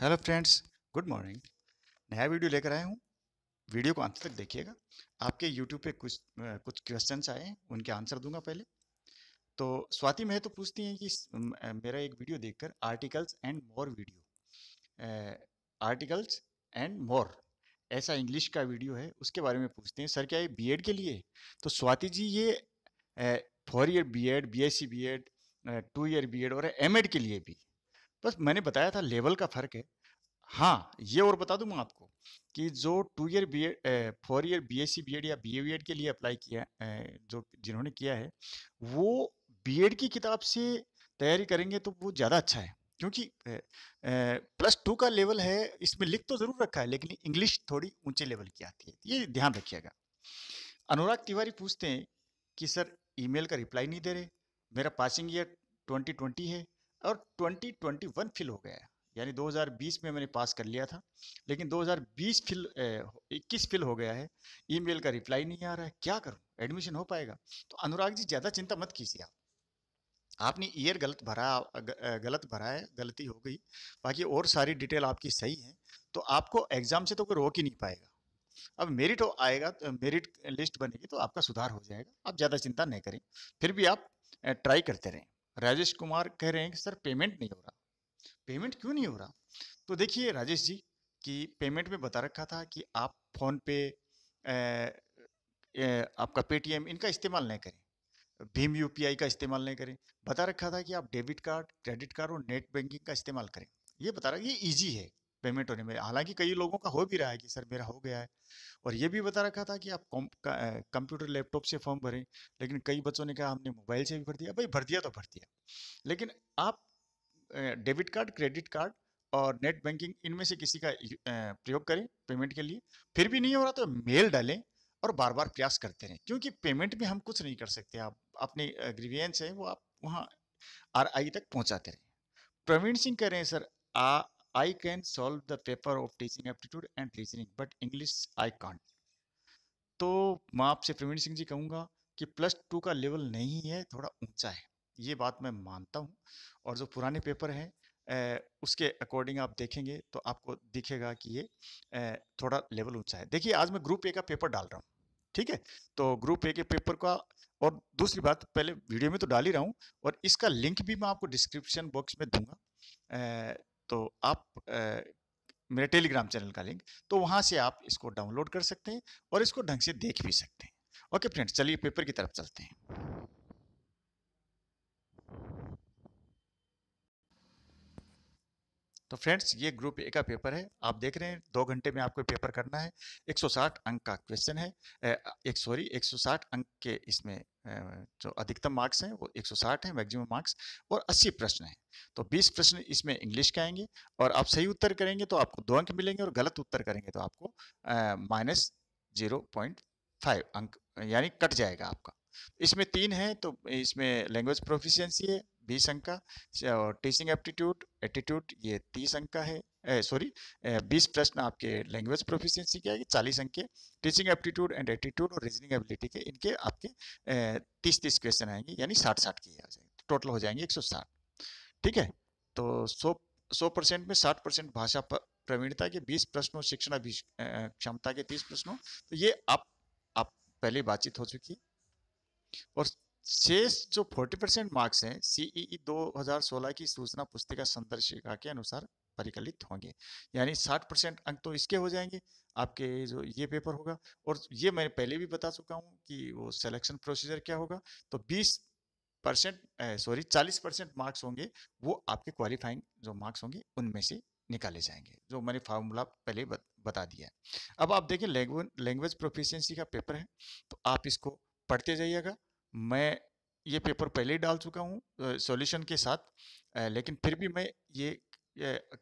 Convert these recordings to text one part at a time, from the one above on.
Hello friends good morning नया video लेकर आया हूँ वीडियो को अंत तक देखिएगा आपके यूट्यूब पे कुछ कुछ क्वेश्चंस आए हैं उनके आंसर दूंगा पहले तो स्वाति मेह तो पूछती हैं कि मेरा एक वीडियो देखकर articles and more video articles and more ऐसा इंग्लिश का वीडियो है उसके बारे में पूछते हैं सर क्या ये बी के लिए तो स्वाति जी ये four year B Ed C B Ed two year Ed और एम के लिए भी बस मैंने बताया था लेवल का फ़र्क है हाँ ये और बता दूँ मैं आपको कि जो two year B Ed four year B S C B Ed या बी एड के लिए अप्लाई किया जो जिन्होंने किया है वो बी एड की किताब से तैयारी करेंगे तो वो ज़्यादा अच्छा है क्योंकि प्लस टू का लेवल है इसमें लिख तो ज़रूर रखा है लेकिन इंग्लिश थोड़ी ऊंचे लेवल की आती है ये ध्यान रखिएगा अनुराग तिवारी पूछते हैं कि सर ईमेल का रिप्लाई नहीं दे रहे मेरा पासिंग ईयर 2020 है और 2021 फिल हो गया है यानी 2020 में मैंने पास कर लिया था लेकिन 2020 फिल इक्कीस फिल हो गया है ईमेल का रिप्लाई नहीं आ रहा है क्या करूँ एडमिशन हो पाएगा तो अनुराग जी ज़्यादा चिंता मत कीजिए आप आपने ईयर गलत भरा गलत भरा है गलती हो गई बाकी और सारी डिटेल आपकी सही है तो आपको एग्ज़ाम से तो कोई रोक ही नहीं पाएगा अब मेरिट हो आएगा तो मेरिट लिस्ट बनेगी तो आपका सुधार हो जाएगा आप ज़्यादा चिंता नहीं करें फिर भी आप ट्राई करते रहें राजेश कुमार कह रहे हैं कि सर पेमेंट नहीं हो रहा पेमेंट क्यों नहीं हो रहा तो देखिए राजेश जी कि पेमेंट में बता रखा था कि आप फोन पे ए, ए, आपका पेटीएम इनका इस्तेमाल नहीं करें भीम यूपीआई का इस्तेमाल नहीं करें बता रखा था कि आप डेबिट कार्ड क्रेडिट कार्ड और नेट बैंकिंग का इस्तेमाल करें ये बता रहा ये ईजी है पेमेंट होने में हालांकि कई लोगों का हो भी रहा है कि सर मेरा हो गया है और ये भी बता रखा था कि आप कंप्यूटर लैपटॉप से फॉर्म भरें लेकिन कई बच्चों ने कहा हमने मोबाइल से भी भर दिया भाई भर दिया तो भर दिया लेकिन आप डेबिट कार्ड क्रेडिट कार्ड और नेट बैंकिंग इनमें से किसी का प्रयोग करें पेमेंट के लिए फिर भी नहीं हो रहा तो मेल डालें और बार बार प्रयास करते रहें क्योंकि पेमेंट में हम कुछ नहीं कर सकते आप अपने ग्रीवियंस हैं वो आप वहाँ आर आई तक पहुँचाते रहें प्रवीण सिंह कह रहे हैं sir ah I can solve the paper of teaching aptitude and reasoning but English I can't. तो मैं आपसे प्रवीण सिंह जी कहूँगा कि प्लस टू का लेवल नहीं है थोड़ा ऊंचा है ये बात मैं मानता हूँ और जो पुराने पेपर हैं उसके अकॉर्डिंग आप देखेंगे तो आपको दिखेगा कि ये ए, थोड़ा लेवल ऊंचा है देखिए आज मैं ग्रुप ए का पेपर डाल रहा हूँ ठीक है तो ग्रुप ए के पेपर का और दूसरी बात पहले वीडियो में तो डाल ही रहा हूँ और इसका लिंक भी मैं आपको डिस्क्रिप्शन बॉक्स में दूंगा तो आप मेरे टेलीग्राम चैनल का लिंक तो वहाँ से आप इसको डाउनलोड कर सकते हैं और इसको ढंग से देख भी सकते हैं ओके फ्रेंड्स चलिए पेपर की तरफ चलते हैं तो फ्रेंड्स ये ग्रुप ए का पेपर है आप देख रहे हैं दो घंटे में आपको पेपर करना है 160 अंक का क्वेश्चन है एक सॉरी 160 अंक के इसमें जो अधिकतम मार्क्स हैं वो 160 हैं मैक्सिमम मार्क्स और 80 प्रश्न हैं तो 20 प्रश्न इसमें इंग्लिश के आएंगे और आप सही उत्तर करेंगे तो आपको दो अंक मिलेंगे और गलत उत्तर करेंगे तो आपको माइनस जीरो पॉइंट फाइव अंक यानी कट जाएगा आपका इसमें तीन है तो इसमें लैंग्वेज प्रोफिशियंसी है बीस अंक का और टीचिंग एप्टीट्यूड एटीट्यूड ये तीस अंक का है सॉरी बीस प्रश्न आपके लैंग्वेज प्रोफिशियंसी के आएगी चालीस अंक के टीचिंग एप्टीट्यूड एंड एटीट्यूड और रीजनिंग एबिलिटी के इनके आपके तीस तीस क्वेश्चन आएंगे यानी साठ साठ की आ जाएंगे टोटल हो जाएंगे एक सौ साठ ठीक है तो सौ सौ परसेंट में साठ परसेंट भाषा प्रवीणता के बीस प्रश्नों शिक्षण क्षमता के तीस प्रश्नों तो ये आप पहले बातचीत हो चुकी है और शेष जो 40 परसेंट मार्क्स हैं e e सीई 2016 की सूचना पुस्तिका संदर्शिका के अनुसार परिकलित होंगे यानी 60 परसेंट अंक तो इसके हो जाएंगे आपके जो ये पेपर होगा और ये मैं पहले भी बता चुका हूँ कि वो सिलेक्शन प्रोसीजर क्या होगा तो 20 परसेंट सॉरी 40 परसेंट मार्क्स होंगे वो आपके क्वालिफाइंग जो मार्क्स होंगे उनमें से निकाले जाएंगे जो मैंने फार्मूला पहले बता दिया है अब आप देखें लैंग्वेज प्रोफिशिएंसी का पेपर है तो आप इसको पढ़ते जाइएगा मैं ये पेपर पहले ही डाल चुका हूँ सॉल्यूशन के साथ लेकिन फिर भी मैं ये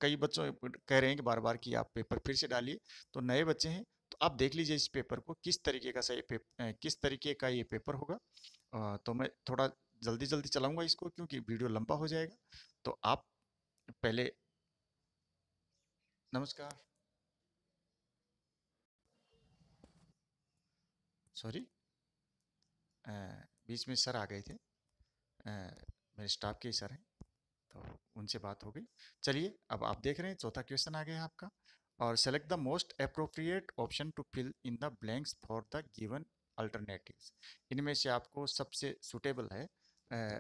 कई बच्चों कह रहे हैं कि बार बार कि आप पेपर फिर से डालिए तो नए बच्चे हैं तो आप देख लीजिए इस पेपर को किस तरीके का सही किस तरीके का ये पेपर होगा तो मैं थोड़ा जल्दी जल्दी चलाऊंगा इसको क्योंकि वीडियो लंबा हो जाएगा तो आप पहले नमस्कार सॉरी बीच में सर आ गए थे मेरे स्टाफ के ही सर हैं तो उनसे बात हो गई चलिए अब आप देख रहे हैं चौथा क्वेश्चन आ गया आपका और select the most appropriate option to fill in the blanks for the given alternatives इनमें से आपको सबसे सुटेबल है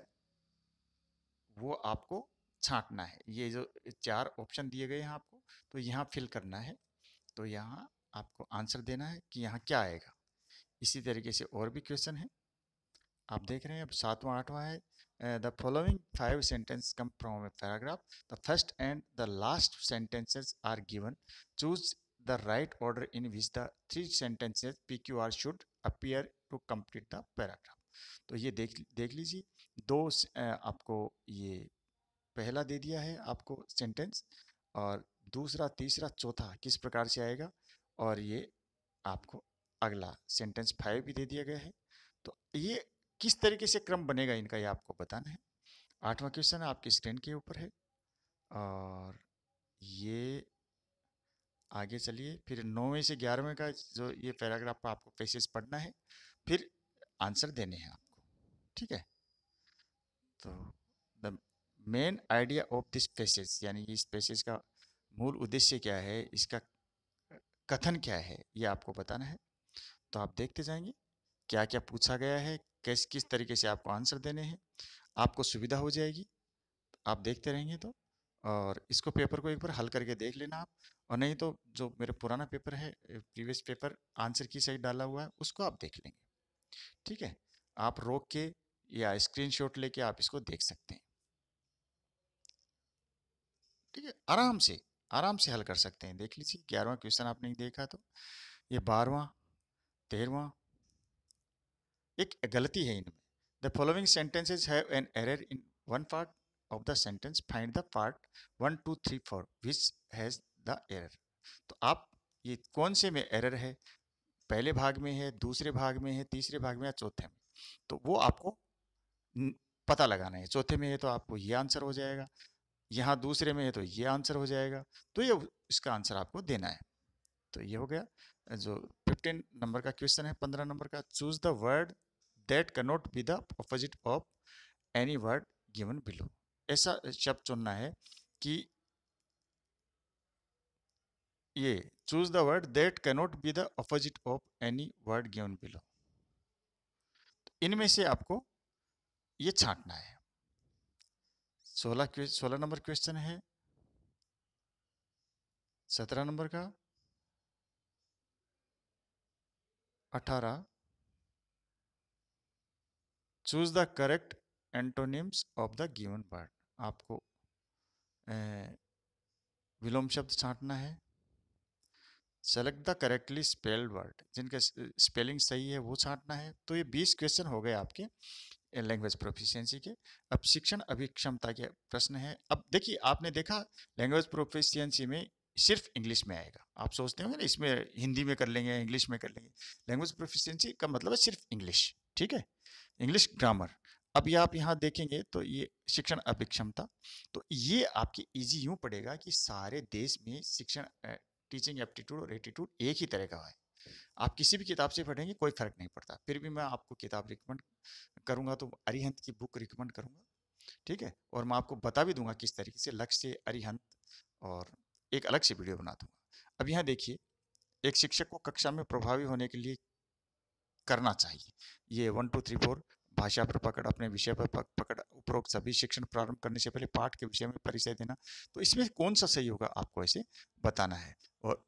वो आपको छांटना है ये जो चार ऑप्शन दिए गए हैं आपको तो यहाँ फिल करना है तो यहाँ आपको आंसर देना है कि यहाँ क्या आएगा इसी तरीके से और भी क्वेश्चन है आप देख रहे हैं अब सातवां आठवां है the following five sentence come from a paragraph the first and the last sentences are given choose the right order in which the three sentences P Q R should appear to complete the paragraph तो ये देख देख लीजिए दो आपको ये पहला दे दिया है आपको सेंटेंस और दूसरा तीसरा चौथा किस प्रकार से आएगा और ये आपको अगला सेंटेंस फाइव भी दे दिया गया है तो ये किस तरीके से क्रम बनेगा इनका ये आपको बताना है आठवां क्वेश्चन आपकी स्क्रीन के ऊपर है और ये आगे चलिए फिर नौवें से ग्यारहवें का जो ये पैराग्राफ आपको पैसेज पढ़ना है फिर आंसर देने हैं आपको ठीक है तो the main idea of this passage यानी इस पैसेज का मूल उद्देश्य क्या है इसका कथन क्या है ये आपको बताना है तो आप देखते जाएंगे क्या क्या पूछा गया है कैस किस तरीके से आपको आंसर देने हैं आपको सुविधा हो जाएगी आप देखते रहेंगे तो और इसको पेपर को एक बार हल करके देख लेना आप और नहीं तो जो मेरा पुराना पेपर है प्रीवियस पेपर आंसर की सही डाला हुआ है उसको आप देख लेंगे ठीक है आप रोक के या स्क्रीनशॉट लेके आप इसको देख सकते हैं ठीक है आराम से आराम से हल कर सकते हैं देख लीजिए ग्यारहवा क्वेश्चन आपने देखा तो ये बारहवा तेरहवा एक गलती है इनमें the following sentences have an error in one part of the sentence find the part one two three four which has the error तो आप ये कौन से में एरर है पहले भाग में है दूसरे भाग में है तीसरे भाग में या चौथे में तो वो आपको पता लगाना है चौथे में है तो आपको ये आंसर हो जाएगा यहाँ दूसरे में है तो ये आंसर हो जाएगा तो ये इसका आंसर आपको देना है तो ये हो गया जो फिफ्टीन नंबर का क्वेश्चन है पंद्रह नंबर का choose the word that cannot be the opposite of any word given below ऐसा शब्द चुनना है कि ये choose the word that cannot be the opposite of any word given below इनमें से आपको ये छांटना है सोलह सोलह नंबर क्वेश्चन है सत्रह नंबर का अठारह choose the correct antonyms of the given word आपको विलोम शब्द छांटना है select the correctly spelled word जिनका स्पेलिंग सही है वो छांटना है तो ये बीस क्वेश्चन हो गए आपके लैंग्वेज प्रोफिशियंसी के अब शिक्षण अभिक्षमता के प्रश्न है अब देखिए आपने देखा लैंग्वेज प्रोफिशियंसी में सिर्फ इंग्लिश में आएगा आप सोचते होंगे ना इसमें हिंदी में कर लेंगे इंग्लिश में कर लेंगे लैंग्वेज प्रोफिशियंसी का मतलब है सिर्फ इंग्लिश ठीक है इंग्लिश ग्रामर अब ये आप यहाँ देखेंगे तो ये शिक्षण अभिक्षमता तो ये आपके इजी यूँ पड़ेगा कि सारे देश में शिक्षण टीचिंग एप्टीट्यूड और एटीट्यूड एक ही तरह का है आप किसी भी किताब से पढ़ेंगे कोई फर्क नहीं पड़ता फिर भी मैं आपको किताब रिकमेंड करूँगा तो अरिहंत की बुक रिकमेंड करूँगा ठीक है और मैं आपको बता भी दूंगा किस तरीके से लक्ष्य अरिहंत और एक अलग से वीडियो बना दूंगा अब यहाँ देखिए एक शिक्षक को कक्षा में प्रभावी होने के लिए करना चाहिए ये वन टू थ्री फोर भाषा पर पकड़ अपने विषय पर पकड़ उपरोक्त सभी शिक्षण प्रारंभ करने से पहले पाठ के विषय में परिचय देना तो इसमें कौन सा सही होगा आपको ऐसे बताना है और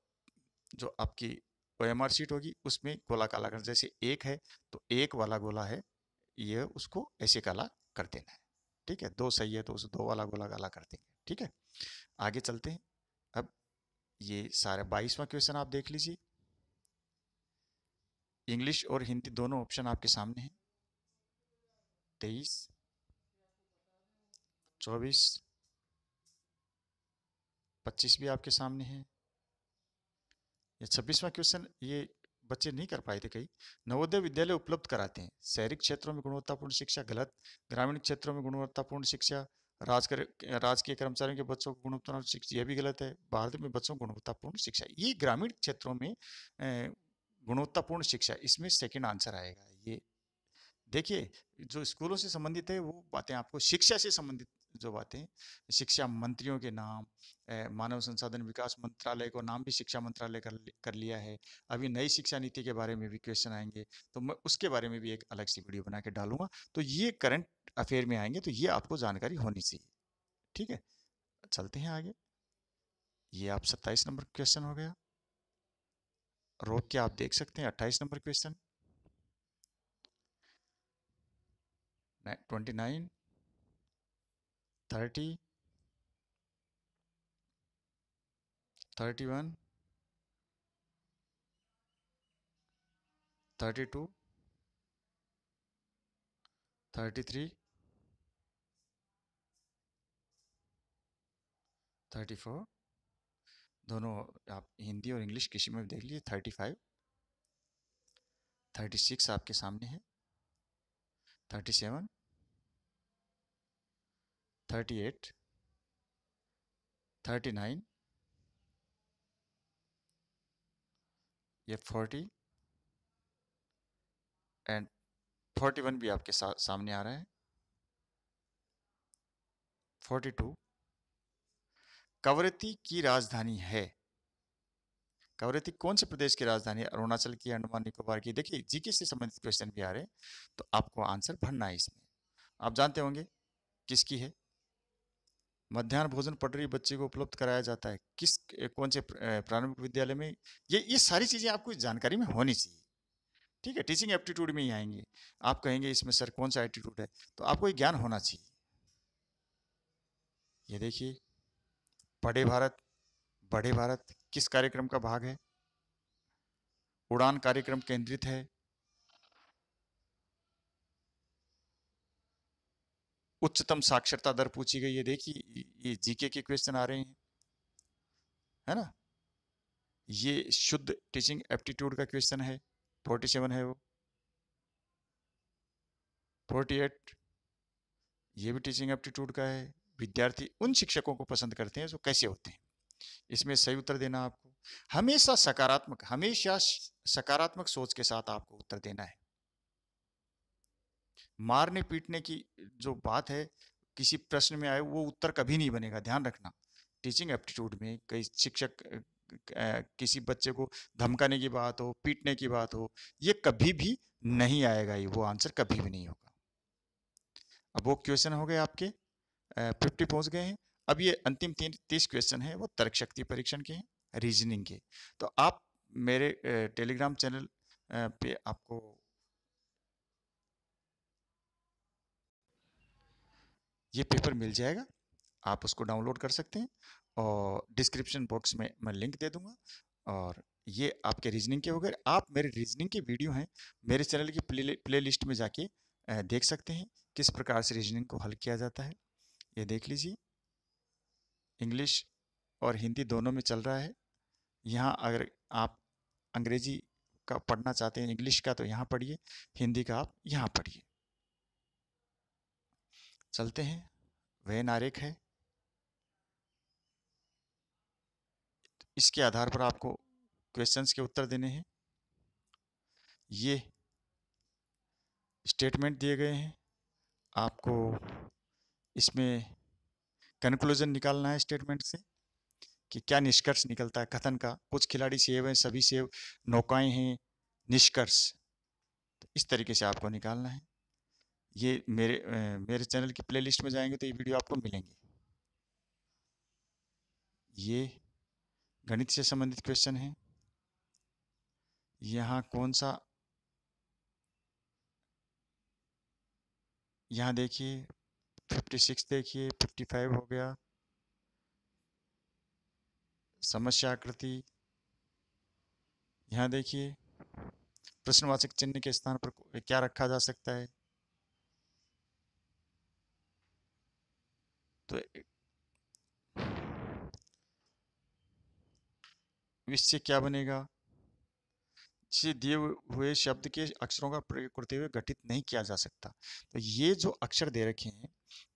जो आपकी ओ एम आर शीट होगी उसमें गोला काला कर जैसे एक है तो एक वाला गोला है ये उसको ऐसे काला कर देना है ठीक है दो सही है तो उसे दो वाला गोला काला कर देंगे ठीक है आगे चलते हैं अब ये सारे बाईसवां क्वेश्चन आप देख लीजिए इंग्लिश और हिंदी दोनों ऑप्शन आपके सामने हैं तेईस चौबीस पच्चीस भी आपके सामने है ये छब्बीसवा क्वेश्चन ये बच्चे नहीं कर पाए थे कई नवोदय विद्यालय उपलब्ध कराते हैं शहरी क्षेत्रों में गुणवत्तापूर्ण शिक्षा गलत ग्रामीण क्षेत्रों में गुणवत्तापूर्ण शिक्षा राजकर राजकीय कर्मचारियों के बच्चों को गुणवत्तापूर्ण शिक्षा यह भी गलत है भारत में बच्चों को गुणवत्तापूर्ण शिक्षा ये ग्रामीण क्षेत्रों में गुणवत्तापूर्ण शिक्षा इसमें सेकेंड आंसर आएगा ये देखिए जो स्कूलों से संबंधित है वो बातें आपको शिक्षा से संबंधित जो बातें शिक्षा मंत्रियों के नाम मानव संसाधन विकास मंत्रालय को नाम भी शिक्षा मंत्रालय कर कर लिया है अभी नई शिक्षा नीति के बारे में भी क्वेश्चन आएंगे तो मैं उसके बारे में भी एक अलग सी वीडियो बना के डालूंगा तो ये करंट अफेयर में आएंगे तो ये आपको जानकारी होनी चाहिए ठीक है चलते हैं आगे ये आप सत्ताईस नंबर क्वेश्चन हो गया रोक के आप देख सकते हैं अट्ठाईस नंबर question twenty nine thirty thirty one thirty two thirty three thirty four दोनों आप हिंदी और इंग्लिश किसी में भी देख लीजिए थर्टी फाइव थर्टी सिक्स आपके सामने है thirty seven thirty eight thirty nine ये फोर्टी एंड फोर्टी वन भी आपके सामने आ रहा है फोर्टी टू कवरती की राजधानी है कवरती कौन से प्रदेश की राजधानी है अरुणाचल की अंडमान निकोबार की देखिए जीके से संबंधित क्वेश्चन भी आ रहे तो आपको आंसर भरना है इसमें आप जानते होंगे किसकी है मध्यान्ह भोजन पटरी बच्चे को उपलब्ध कराया जाता है किस कौन से प्रारंभिक विद्यालय में ये ये सारी चीज़ें आपको जानकारी में होनी चाहिए ठीक है टीचिंग एप्टीट्यूड में ही आएंगे आप कहेंगे इसमें सर कौन सा एप्टीट्यूड है तो आपको ये ज्ञान होना चाहिए ये देखिए बड़े भारत बड़े भारत किस कार्यक्रम का भाग है उड़ान कार्यक्रम केंद्रित है उच्चतम साक्षरता दर पूछी गई है देखिए ये जीके के क्वेश्चन आ रहे हैं है ना ये शुद्ध टीचिंग एप्टीट्यूड का क्वेश्चन है फोर्टी सेवन है वो फोर्टी एट ये भी टीचिंग एप्टीट्यूड का है विद्यार्थी उन शिक्षकों को पसंद करते हैं जो कैसे होते हैं इसमें सही उत्तर देना आपको हमेशा सकारात्मक हमेशा सकारात्मक सोच के साथ आपको उत्तर देना है मारने पीटने की जो बात है किसी प्रश्न में आए वो उत्तर कभी नहीं बनेगा ध्यान रखना टीचिंग एप्टीट्यूड में कई शिक्षक किसी बच्चे को धमकाने की बात हो पीटने की बात हो ये कभी भी नहीं आएगा ये वो आंसर कभी भी नहीं होगा अब वो क्वेश्चन हो गए आपके फिफ्टी पहुंच गए हैं अब ये अंतिम तीन तीस क्वेश्चन है वो तर्क शक्ति परीक्षण के हैं रीजनिंग के तो आप मेरे टेलीग्राम चैनल पे आपको ये पेपर मिल जाएगा आप उसको डाउनलोड कर सकते हैं और डिस्क्रिप्शन बॉक्स में मैं लिंक दे दूंगा और ये आपके रीजनिंग के हो गए आप मेरे रीजनिंग के वीडियो हैं मेरे चैनल की प्ले प्ले लिस्ट में जाके देख सकते हैं किस प्रकार से रीजनिंग को हल किया जाता है ये देख लीजिए इंग्लिश और हिंदी दोनों में चल रहा है यहाँ अगर आप अंग्रेजी का पढ़ना चाहते हैं इंग्लिश का तो यहाँ पढ़िए हिंदी का आप यहाँ पढ़िए चलते हैं वह नारेख है इसके आधार पर आपको क्वेश्चंस के उत्तर देने हैं ये स्टेटमेंट दिए गए हैं आपको इसमें कंक्लूजन निकालना है स्टेटमेंट से कि क्या निष्कर्ष निकलता है कथन का कुछ खिलाड़ी सेव हैं सभी सेव नौकाएं हैं निष्कर्ष तो इस तरीके से आपको निकालना है ये मेरे मेरे चैनल की प्लेलिस्ट में जाएंगे तो ये वीडियो आपको मिलेंगे ये गणित से संबंधित क्वेश्चन है यहाँ कौन सा यहाँ देखिए फिफ्टी सिक्स देखिए फिफ्टी फाइव हो गया समस्या आकृति यहाँ देखिए प्रश्नवाचक चिन्ह के स्थान पर क्या रखा जा सकता है तो इससे क्या बनेगा से दिए हुए शब्द के अक्षरों का प्रयोग करते हुए गठित नहीं किया जा सकता तो ये जो अक्षर दे रखे हैं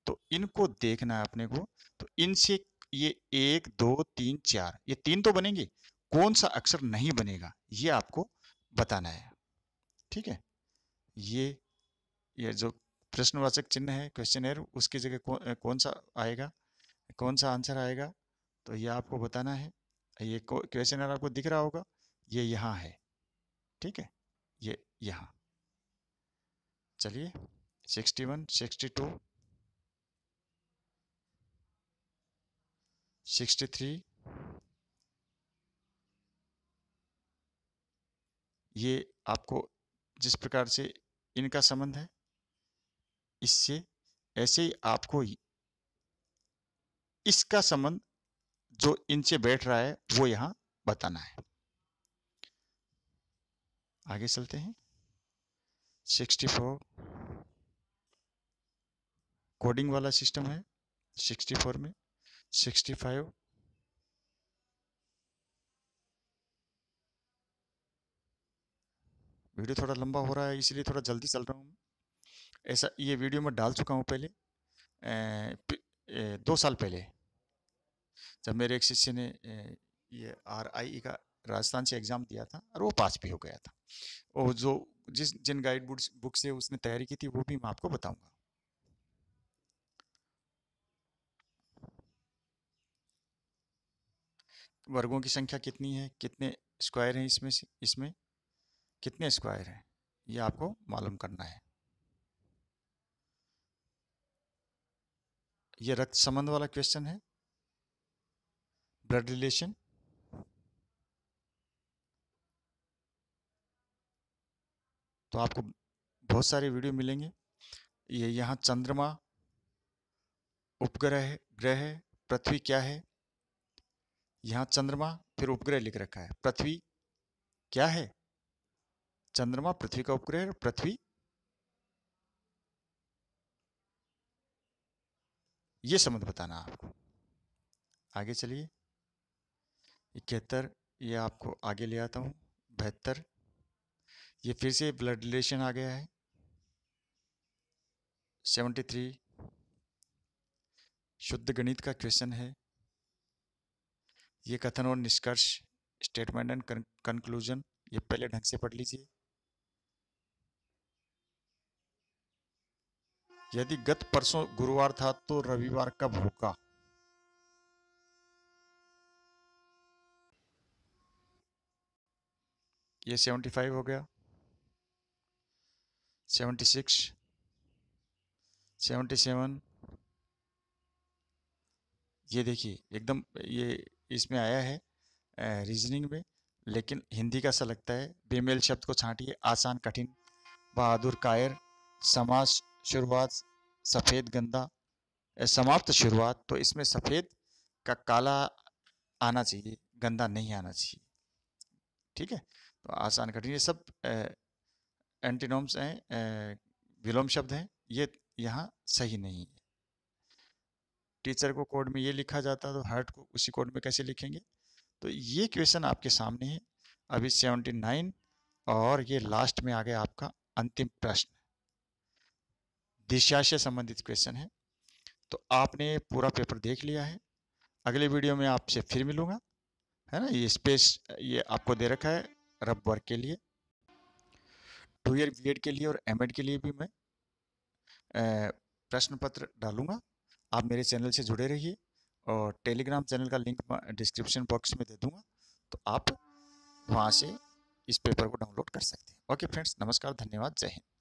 तो इनको देखना है अपने को तो इनसे ये एक दो तीन चार ये तीन तो बनेंगे कौन सा अक्षर नहीं बनेगा ये आपको बताना है ठीक है ये ये जो प्रश्नवाचक चिन्ह है क्वेश्चन है उसकी जगह कौन, कौन सा आएगा कौन सा आंसर आएगा तो ये आपको बताना है ये क्वेश्चन आपको दिख रहा होगा ये यहाँ है ठीक है ये यहाँ चलिए sixty one sixty two sixty three ये आपको जिस प्रकार से इनका संबंध है इससे ऐसे ही आपको इसका संबंध जो इनसे बैठ रहा है वो यहाँ बताना है आगे चलते हैं सिक्सटी फोर कोडिंग वाला सिस्टम है सिक्सटी फोर में सिक्सटी फाइव वीडियो थोड़ा लंबा हो रहा है इसलिए थोड़ा जल्दी चल रहा हूँ ऐसा ये वीडियो मैं डाल चुका हूँ पहले ए, ए, दो साल पहले जब मेरे एक शिष्य ने ए, ये आर आई e का राजस्थान से एग्ज़ाम दिया था और वो पास भी हो गया था और जो जिस जिन गाइड बुक से उसने तैयारी की थी वो भी मैं आपको बताऊंगा वर्गों की संख्या कितनी है कितने स्क्वायर हैं इसमें से इसमें कितने स्क्वायर हैं ये आपको मालूम करना है ये रक्त संबंध वाला क्वेश्चन है ब्लड रिलेशन तो आपको बहुत सारे वीडियो मिलेंगे ये यहाँ चंद्रमा उपग्रह है ग्रह है पृथ्वी क्या है यहाँ चंद्रमा फिर उपग्रह लिख रखा है पृथ्वी क्या है चंद्रमा पृथ्वी का उपग्रह पृथ्वी ये संबंध बताना आपको आगे चलिए इकहत्तर ये आपको आगे ले आता हूँ बहत्तर ये फिर से ब्लड रिलेशन आ गया है सेवेंटी थ्री शुद्ध गणित का क्वेश्चन है ये कथन और निष्कर्ष स्टेटमेंट एंड कंक्लूजन ये पहले ढंग से पढ़ लीजिए यदि गत परसों गुरुवार था तो रविवार कब होगा ये सेवेंटी फाइव हो गया सेवेंटी सिक्स सेवेंटी सेवन ये देखिए एकदम ये इसमें आया है रीजनिंग में लेकिन हिंदी का सा लगता है बेमेल शब्द को छांटिए आसान कठिन बहादुर कायर समाज शुरुआत सफ़ेद गंदा समाप्त शुरुआत तो इसमें सफ़ेद का काला आना चाहिए गंदा नहीं आना चाहिए ठीक है तो आसान कठिन ये सब एंटीनोम्स हैं विलोम शब्द हैं ये यहाँ सही नहीं है टीचर को कोड में ये लिखा जाता तो हर्ट को उसी कोड में कैसे लिखेंगे तो ये क्वेश्चन आपके सामने है अभी सेवेंटी नाइन और ये लास्ट में आ गया आपका अंतिम प्रश्न दिशा से संबंधित क्वेश्चन है तो आपने पूरा पेपर देख लिया है अगले वीडियो में आपसे फिर मिलूँगा है ना ये स्पेस ये आपको दे रखा है रब वर्क के लिए टू ईयर बी के लिए और एम के लिए भी मैं प्रश्न पत्र डालूंगा आप मेरे चैनल से जुड़े रहिए और टेलीग्राम चैनल का लिंक डिस्क्रिप्शन बॉक्स में दे दूंगा तो आप वहाँ से इस पेपर को डाउनलोड कर सकते हैं ओके फ्रेंड्स नमस्कार धन्यवाद जय हिंद